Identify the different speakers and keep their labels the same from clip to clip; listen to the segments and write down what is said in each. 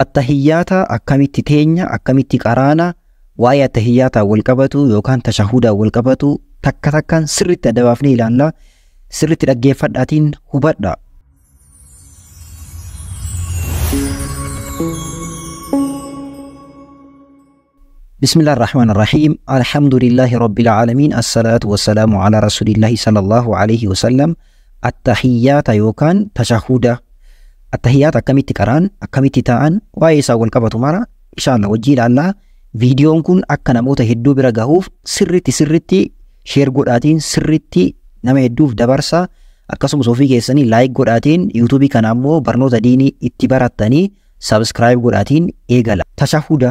Speaker 1: التحيات أكمت تينيا أكمت قرانا وايا تحيات والقبتو يوكان تشهود والقبتو تكا تكا سرت دوافني لان لا سرت رجيفت أتين هبدا بسم الله الرحمن الرحيم الحمد لله رب العالمين الصلاة والسلام على رسول الله صلى الله عليه وسلم التحيات يوكان تشهود attahiyaat akkamitti karaan akkamitti ta'an waa'ee isaa wal qabatu mara inshaalla wajjii ilaallaa viidiyoon kun akka namoota hedduu bira gahuuf sirritti sirritti sheer godhaatiin sirritti nama hedduuf dabarsa akkasumas ofii keessanii laayik godhaatiin yuutuubii kana ammoo barnoota diinii itti barattanii saabskraayib godhaatiin eegala. Tashahuda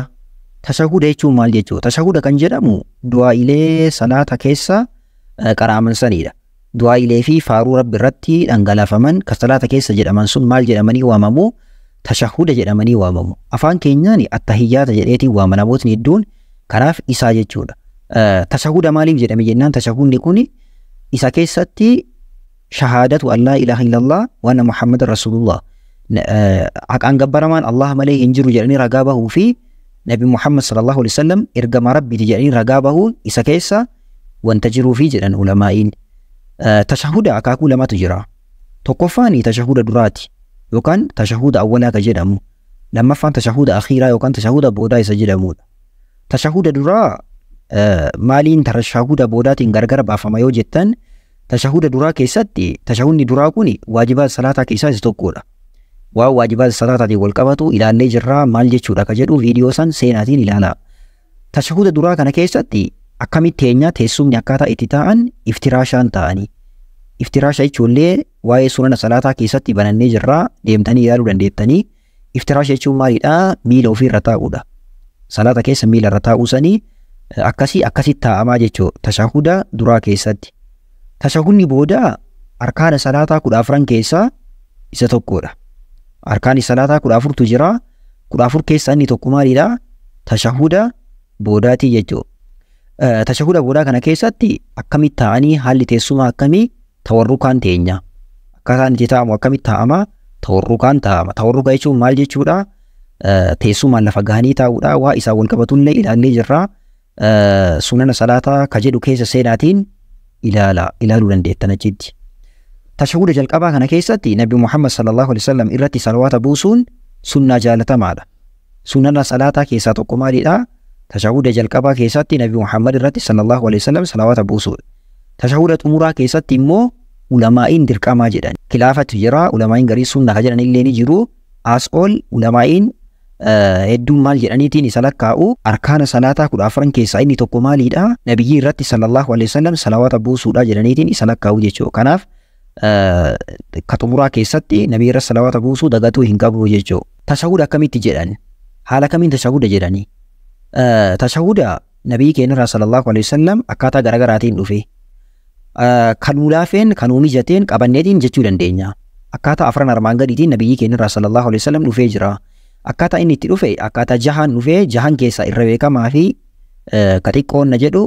Speaker 1: tashahuda jechuun maal jechuudha tashahuda kan jedhamu du'aa'ilee salaata keessa qaraaman sanidha. du'aa fi faaruu rabbi irratti dhangalaafaman ka salaata keessa jedhaman sun maal jedhamanii waamamu tashahuda jedhamanii waamamu afaan keenyaan attahiyyaata jedheetii waama namootni hedduun kanaaf isaa jechuudha. Tashahuda maaliif jedhame jennaan tashahudni kun isa keessatti shahaadatu allaa ilaaha illallah waan muhammad rasulullah haqaan gabbaramaan allah malee hin jiru jedhanii ragaa bahuu fi nabi muhammad sallallahu alaihi wasallam ergama rabbiiti jedhanii ragaa bahuun isa keessa wanta jiruu fi jedhan ulamaa'iin. tashahuda akaakuu lamatu jira. Tokkoffaan tashahuda duraati yookaan tashahuda awwalaa ka jedhamu. Lammaffaan tashahuda akhiiraa yookaan tashahuda boodaa isa jedhamudha. Tashahuda duraa maaliin tashahuda boodaatiin gargar baafama yoo jettan tashahuda duraa keessatti tashahudni duraa kun waajibaat salaataa keessaa isa tokkodha. Waa waajibaat salaataatiin wal qabatu ilaallee jirraa maal jechuudha ka jedhu viidiyoo san seenaatiin ilaalaa. Tashahuda duraa kana keessatti akkamitti eenyaa teessumni akkaataa itti taa'an iftiraashaan ta'anii. Iftiraasha jechuunillee waa'ee sunana salaataa keessatti banannee jirraa deemtanii ilaaluu dandeettanii. Iftiraasha jechuun maalidhaa? Miila ofiirra taa'uudha. Salaata keessa miila irra taa'uu sanii akkasii akkasitti taa'amaa jechuu tashahuda duraa keessatti. tashahunni booda arkaana salaataa kudha afran keessaa isa tokkoodha Arkaani salaataa kudha afurtu jiraa Kudha afur keessaa inni tokko maalidhaa? Tashahuda boodaatii jechuudha. tashaahudha boodaa kana keessatti akkamitti taa'anii haalli teessuma akkamii tawarrukaan teenya akka isaan itti taa'amu akkamitti taa'ama tawarrukaan taa'ama tawarrukaa jechuun maal jechuudha teessumaan lafa gahanii taa'uudha waa isaa wal qabatullee ilaallee jirra sunana salaataa ka jedhu keessa seenaatiin ilaala ilaaluu dandeettan achitti. Tashahuda jalqabaa kana keessatti Nabi Muhammad sallallahu alaihi wasallam irratti salawaata buusuun sunnaa jaalatamaadha. Sunana salaataa keessaa tokko maalidhaa? tashahuda jalqabaa keessatti nabi Muhammad irratti sallallahu alaihi wasallam salawaata buusuudha. Tashahuda xumuraa keessatti immoo ulamaa'iin dirqamaa jedhan. Kilaafatu jira ulamaa'iin garii sunnaa jedhan illee ni jiru. As ol ulamaa'iin hedduun maal jedhaniitiin isa lakkaa'u arkaana salaataa kudha afran keessaa inni tokko maalidha nabiyyi irratti sallallahu alaihi wasallam salawaata buusuudha jedhaniitiin isa lakkaa'u jechuudha. Kanaaf ka xumuraa keessatti nabii irra salawaata buusuu dagatuu hin qabnu jechuudha. Tashahuda akkamitti jedhan? Haala kamiin tashahuda jedhanii? tashahuda nabii keenya irraa sallallahu alaihi wasallam akkaataa garaagaraatiin dhufe kanuu laafeen kanuu mijateen qabanneetiin jechuu dandeenya akkaataa afran armaan gadiitiin nabii keenya irraa sallallahu alaihi wasallam dhufee jira akkaataa inni itti dhufe akkaataa jahaan dhufee jahaan keessaa irra beekamaa fi ka jedhu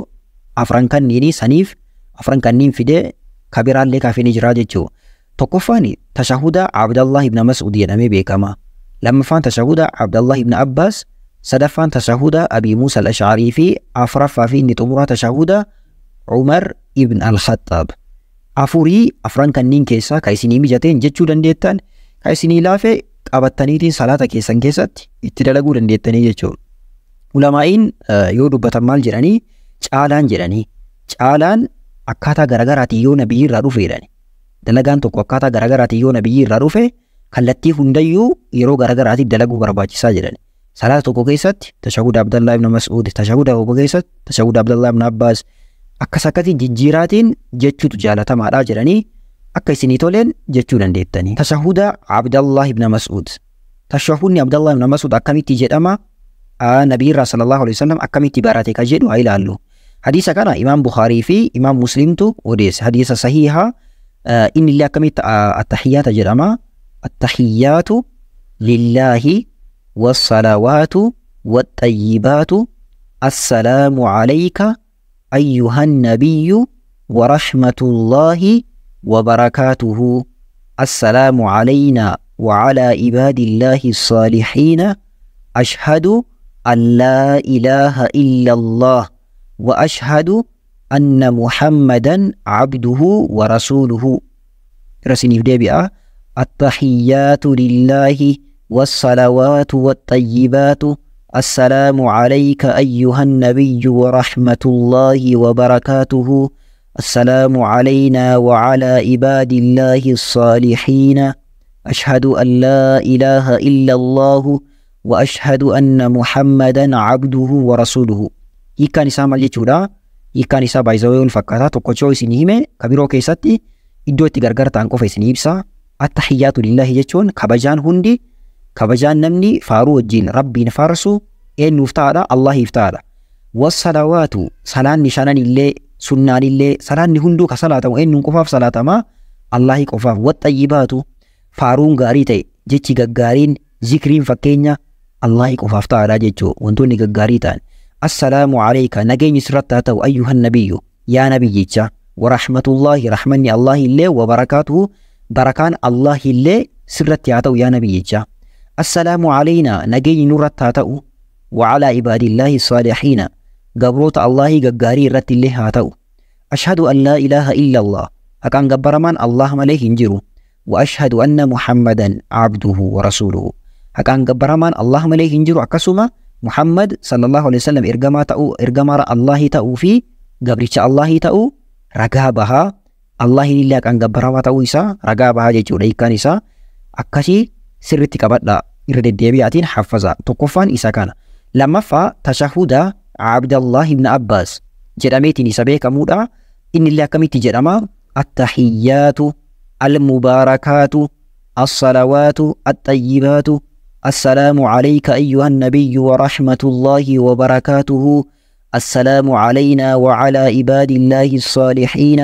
Speaker 1: afran kanniini saniif afran kanniin fidee kabiraallee kaafee ni jechuudha. Tokkoffaan tashahuda Abdallah ibn Mas'ud jedhamee beekama. Lammaffaan tashahuda Abdallah ibn Abbas sadaffaan tashahuda Abi Musa al-Ash'arii fi afuraffaa fi inni xumuraa tashahuda Umar ibn al-Khattaab. Afurii afran kanneen keessaa ka isinii mijateen jechuu dandeettan ka isinii laafe qabattaniitiin salaata keessan keessatti itti dalaguu dandeettanii jechuudha. Ulamaa'iin yoo dubbatan maal jedhanii caalaan jedhanii caalaan akkaataa garaagaraatiin yoo nabiyyi irraa dhufe jedhani. Dalagaan tokko akkaataa garaagaraatiin yoo nabiyyi irraa dhufe kallattii hundayyuu yeroo garaagaraatiif dalaguu barbaachisaa jedhani. Saraa tokko keessatti tashahuda Abdallaa ibn Mas'uud, tashahuda tokko keessatti tashahuda Abdallaa ibn Abbaas akkas akkasiin jijjiiraatiin jechuutu jaalatamaadha jedhanii akka isinii toleen jechuu dandeettanii. Tashahuda Abdallaa ibn Mas'uud. Tashahudni Abdallaa ibn Mas'uud akkamitti jedhama? Nabii irraa sallallahu alaihi wasallam akkamitti barate ka jedhu haa ilaallu. Hadiisa kana Imaam Bukhaarii fi Imaam Muslimtu odeessa. Hadiisa sahiihaa inni illee akkamitti attahiyaata jedhama. Attahiyaatu lillaahi والصلوات والطيبات السلام عليك أيها النبي ورحمة الله وبركاته السلام علينا وعلى عباد الله الصالحين أشهد أن لا إله إلا الله وأشهد أن محمدا عبده ورسوله رسني في التحيات لله والصلوات والطيبات السلام عليك أيها النبي ورحمة الله وبركاته السلام علينا وعلى عباد الله الصالحين أشهد أن لا إله إلا الله وأشهد أن محمدا عبده ورسوله إيكا نسام علي جودا إيكا نسام عزوه ونفكتا توقو جوي سنهيمة كبيرو كيساتي إدوة تغرغر تانكو فيسنهيبسا التحيات لله جيشون كبجان هندي kabajaan namni faaruu wajjin rabbiin faarsu eenyuuf ta'aadha Allahiif ta'aadha wassalawaatu salaanni shanan illee sunnaan illee salaanni hunduu ka salaatamu eenyuun qofaaf salaatamaa Allahi qofaaf waxxayyibaatu faaruun gaarii ta'e jechi gaggaariin zikriin fakkeenya Allahi qofaaf ta'aadha jechuu wantoonni gaggaarii ta'an assalaamu alayka nageenyi sirratti haa ta'u ayyuhan nabiyyu yaa nabiyyicha warahmatullaahi rahmanni Allahi illee wabarakaatuhu barakaan Allahi illee sirratti haa ta'u yaa nabiyyicha السلام علينا نجي نور التاتأو وعلى عباد الله الصالحين قبروت الله قاري رت الله هاتأو أشهد أن لا إله إلا الله أكان قبرمان الله مليه انجرو وأشهد أن محمدا عبده ورسوله أكان قبرمان الله مليه انجرو أكسما محمد صلى الله عليه وسلم إرقما تأو إرقما الله تأو في قبريش الله تأو رقها بها الله لله كان قبرما تأو إسا رقها بها جيجو ليكان إسا أكسي sirritti qabadha irra deddeebi'aatiin haffaza tokkoffaan isa kana lammaffaa tashahuda abdallah ibn abbaas jedhameetiin isa beekamuudha inni illee akkamitti jedhama attahiyyaatu almubaarakaatu assalawaatu attayibaatu السلام عليك أيها النبي ورحمة الله وبركاته السلام علينا وعلى عباد الله الصالحين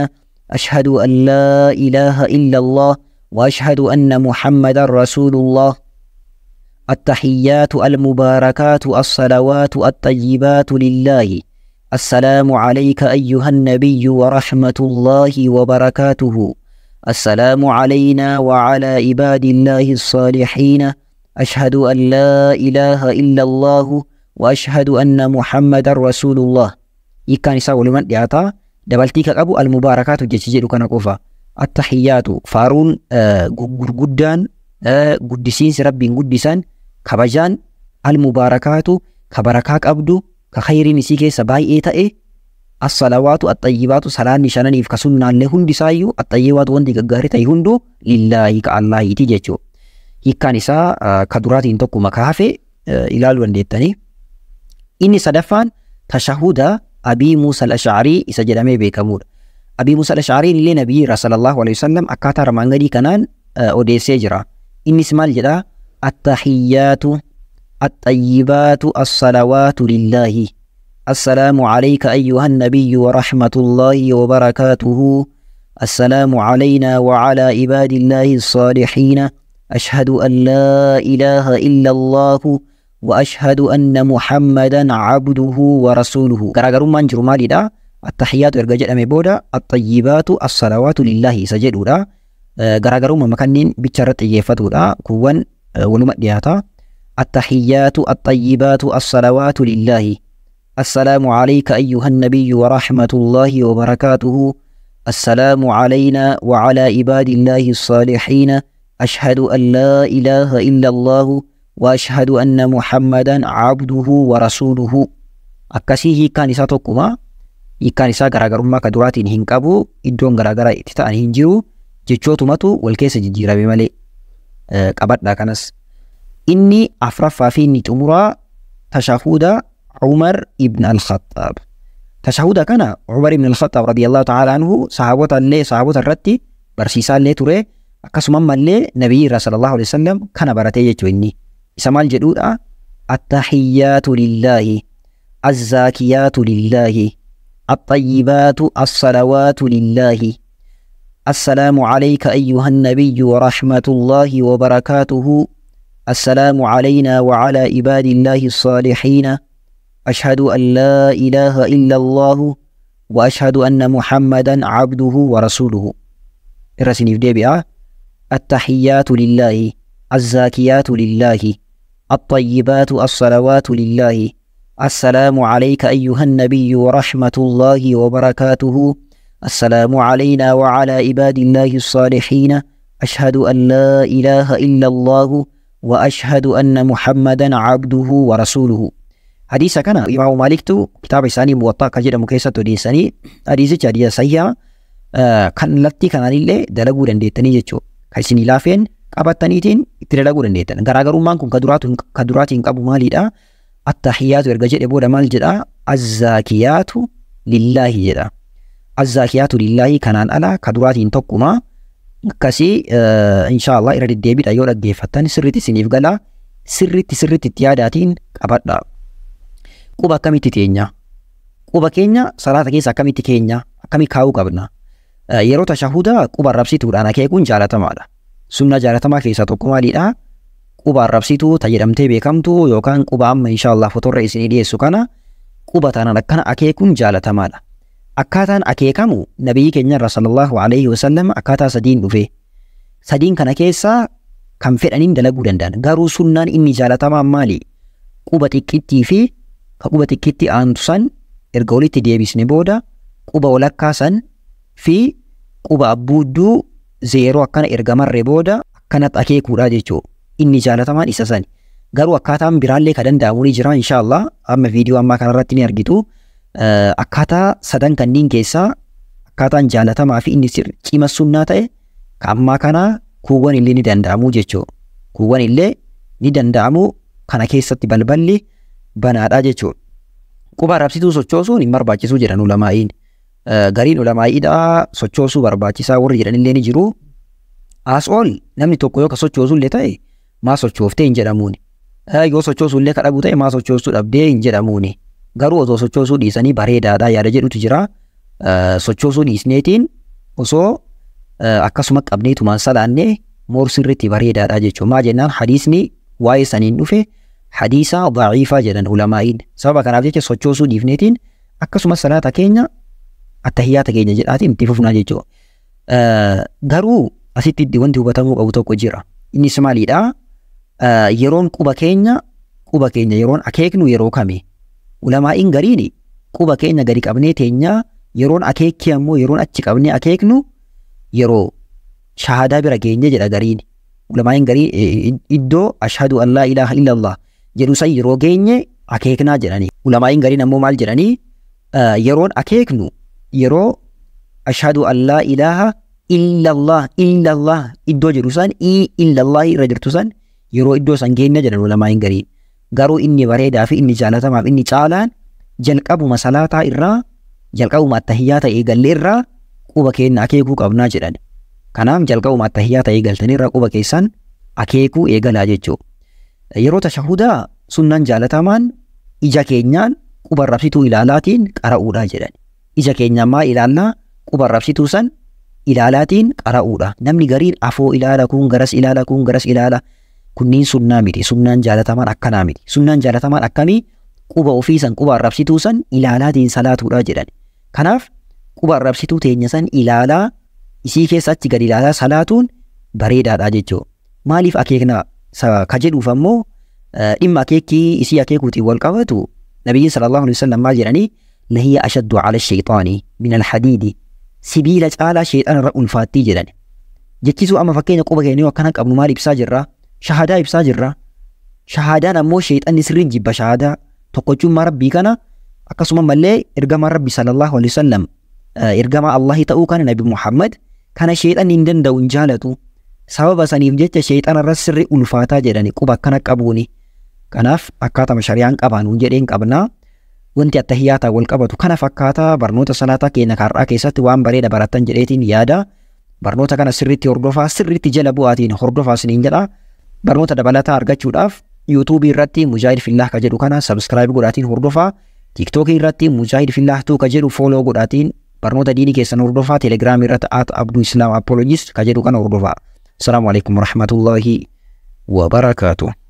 Speaker 1: أشهد أن لا إله إلا الله واشهد ان محمدا رسول الله التحيات المباركات الصلوات الطيبات لله السلام عليك ايها النبي ورحمه الله وبركاته السلام علينا وعلى عباد الله الصالحين اشهد ان لا اله الا الله واشهد ان محمدا رسول الله ikan isa waluman dhiyaata dabaltii ka qabu almubaarakaatu jechi التحيات فارون غرغدان آه، آه، قدسين ربي قدسان كبجان المباركات كبركاك أبدو كخير نسيك سباي إيتاء الصلوات الطيبات صلاة نشانني في كسنة لهن دسايو الطيبات وندي قغاري تيهندو لله كالله تججو هكان إسا آه، كدرات انتوكو مكافي إلال وندتني إني صدفان تشهد أبي موسى الأشعري إسا جرامي بيكامور أبي موسى الأشعري ashariin illee Nabii sallallahu alaihi wasallam akkaataa armaan كانان kanaan eh, odeessee jira. Innis maal jedha? Attahiyyaatu الطيبات الصلوات لله السلام عليك أيها النبي ورحمة الله وبركاته السلام علينا وعلى عباد الله الصالحين أشهد أن لا إله إلا الله وأشهد أن محمدا عبده ورسوله كرا من جرمالي التحيات ورجاء erga jedhame booda attayyibaatu assalawaatu lillahi isa jedhuudha ما كانين bicha يفتوا xiyyeeffatuudha كون waluma dhiyaataa التحيات الطيبات الصلوات لله السلام عليك أيها النبي ورحمة الله وبركاته السلام علينا وعلى عباد الله الصالحين أشهد أن لا إله إلا الله وأشهد أن محمدا عبده ورسوله أكسيه كان ساتوكما hiikkaan isaa garaagarummaa ka duraatiin hin qabu iddoon garaagaraa itti ta'an hin jiru jechootumatu wal keessa jijjiirame malee qabadha kanas. Inni afuraffaa fi inni xumuraa tashahuuda Umar ibn al-Khattaab. Tashahuuda kana Umar ibn al-Khattaab radiyallahu ta'ala anhu sahaabotallee sahaabota irratti barsiisaallee ture akkasumammallee nabiyyi irraa sallallahu alaihi wasallam kana baratee jechuu inni. Isa maal jedhuudha? Attahiyyaatu lillaahi. Azzaakiyyaatu lillaahi. الطيبات الصلوات لله السلام عليك أيها النبي ورحمة الله وبركاته السلام علينا وعلى عباد الله الصالحين أشهد أن لا إله إلا الله وأشهد أن محمدا عبده ورسوله الرسول آه. التحيات لله الزاكيات لله الطيبات الصلوات لله السلام عليك أيها النبي ورحمة الله وبركاته السلام علينا وعلى عباد الله الصالحين أشهد أن لا إله إلا الله وأشهد أن محمدا عبده ورسوله حديث كان إمام مالك تو كتاب إساني موطا كجد مكيسة تدي إساني حديث جارية صحيحة kan latti kanaan illee dalaguu dandeettanii jechuudha. Kan isin laafeen qabattaniitiin itti dalaguu dandeettan. Garaagarummaan kun كدراتين كدراتين qabu maalidha? attahiyaatu erga jedhe booda maal jedha azzaakiyaatu lillaahi jedha azzaakiyaatu lillaahi kanaan ala ka duraatiin tokkuma akkasii eh, inshaallah irra deddeebiidha yoo dhaggeeffattan sirritti isiniif gala sirritti sirritti itti yaadaatiin qabadha quba akkamitti teenya quba keenya salaata keessa akkamitti keenya akkamii kaa'uu qabna eh, yeroo tashahuda quba rabsituudhaan akeekuun jaalatamaadha sunna jaaratamaa keessaa tokko maaliidha qubaa rabsitu tajedhamtee beekamtu yookaan qubaa amma inshaallaa fotorra isinii dhiyeessu kana qubataanan akkana akeekuun jaalatamaadha. Akkaataan akeekamu nabiyyi keenyarra sallallahu alayhi wa sallam akkaataa sadiin dhufe. Sadiin kana keessaa kan fedhaniin dalaguu danda'an garuu sunnaan inni jaalatamaan maali? Quba xiqqittii fi ka ikit xiqqitti aantu san erga walitti deebisne booda quba walakkaa san fi quba abbuudduu zeeroo akkana ergamarre booda akkanatti akeekuudhaa jechuudha. inni jaalatamaan isa sani. Garuu akkaataan biraallee ka danda'amuun jira inshaallaa amma viidiyoo ammaa kanarratti ni argitu. Akkaataa sadan kanneen keessaa akkaataan jaalatamaa fi inni cima sunnaa ta'e ka ammaa kanaa kuuwwan illee ni danda'amu jechuudha. Kuuwwan illee ni danda'amu kana keessatti balballi banaadha jechuudha. Quba arabsituu sochoosuun hin barbaachisu jedhan ulamaa'iin. Gariin ulamaa'iidhaa sochoosuu barbaachisaa warri jedhan illee ni jiru. As ol namni tokko yoo ka sochoosu illee ta'e maa sochooftee hin jedhamuuni. Yoo sochoosuu illee kadhabu ta'e maa sochoosuu dhabdee hin jedhamuuni. Garuu osoo sochoosuu dhiisanii bareedaadhaa yaada jedhutu jira. Sochoosuu dhiisneetiin osoo akkasuma qabnee qabneetumaan salaannee irratti bareedaadhaa jechuudha. Maa jennaan hadiisni waa'ee saniin dhufe hadiisa daciifaa jedhan ulamaa'iin. Sababa kanaaf jecha sochoosuu dhiifneetiin akkasuma salaata keenya attahiyaata keenya jedhaati itti fufnaa jechuudha. Garuu asitti wanti hubatamuu qabu tokko jira. Innis maalidhaa? yeroon quba keenya quba keenya yeroon akeeknu yeroo kami ulamaa'in gariini quba keenya gadi qabnee teenyaa yeroon akeekki ammoo yeroon achi qabnee akeeknu yeroo shahadaa bira geenye jedha gariini ulamaa'in garii iddoo ashhadu an laa ilaaha illallah jedhu san yeroo geenye akeeknaa jedhanii ulamaa'in gariin ammoo maal jedhanii yeroon akeeknu yeroo ashhadu an laa ilaaha illallah illallah iddoo jedhu san ii illallah irra jirtu san yeroo iddoo san geenya jedhan ulamaa hin gariin. Garuu inni bareedaa fi inni jaalatamaaf inni caalaan jalqabuma salaataa irraa jalqabuma attahiyyaa ta'e gallee irraa quba keenya akeekuu qabnaa jedhan. Kanaaf jalqabuma attahiyyaa ta'e galtanii irraa quba keessan akeekuu eegalaa jechuudha. Yeroo tashahudaa sunnaan jaalatamaan ija keenyaan quba rabsituu ilaalaatiin qara'uudha jedhan. Ija keenyaan maa ilaallaa quba rabsituu san ilaalaatiin qara'uudha. Namni gariin afoo ilaala kun garas ilaala kun garas ilaala. kunniin sunnaa miti sunnaan jaalatamaan akkanaa miti sunnaan jaalatamaan akkamii quba ofii san quba arrabsituu san ilaalaatiin salaatuudha jedhan kanaaf quba arrabsituu teenya san ilaalaa isii keessa achi gad ilaalaa salaatuun bareedaadha jechuu maaliif akeekna ka jedhuuf ammoo dhimma akeekii isii akeekuutiin wal qabatu nabiyyi sallallahu alaihi wasallam maal jedhanii nahiya ashaddu ala shaytaani min alhadiidi sibiila caalaa sheedhaan irra ulfaattii jedhan jechisuu amma fakkeenya quba keenya akkana qabnu maal ibsaa jirraa shahadaa ibsaa jirra. Shahadaan ammoo sheexanni sirrii jibba shahadaa tokkochummaa rabbii kana akkasuma mallee ergamaa rabbi sallallahu alaihi wasallam ergamaa Allahi ta'uu kan Nabi Muhammad kana sheexanni hin danda'u hin jaalatu. Sababa saniif jecha sheexanarra sirri ulfaataa jedhani quba akkana qabuuni. Kanaaf akkaatama shari'aan qabaanuun jedheen qabnaa. wanti attahiyaataa wal qabatu kana fakkaataa barnoota salaataa keenya karraa keessatti waan bareeda baratan jedheetiin yaada barnoota kana sirriitti hordofaa sirriitti jala bu'aatiin hordofaa isiniin jedhaa barnoota dabalataa argachuudhaaf yuutuubii irratti mujaahid fillah ka jedhu kana sabskiraayib godhaatiin hordofaa tiiktookii irratti mujaahid fillahtuu ka jedhu fooloo godhaatiin barnoota diinii keessan hordofaa telegiraamii irratti aat abduu islaam apolojist ka jedhu kana hordofaa. Asalaamu alaikum warahmatullaahi wabarakaatuh.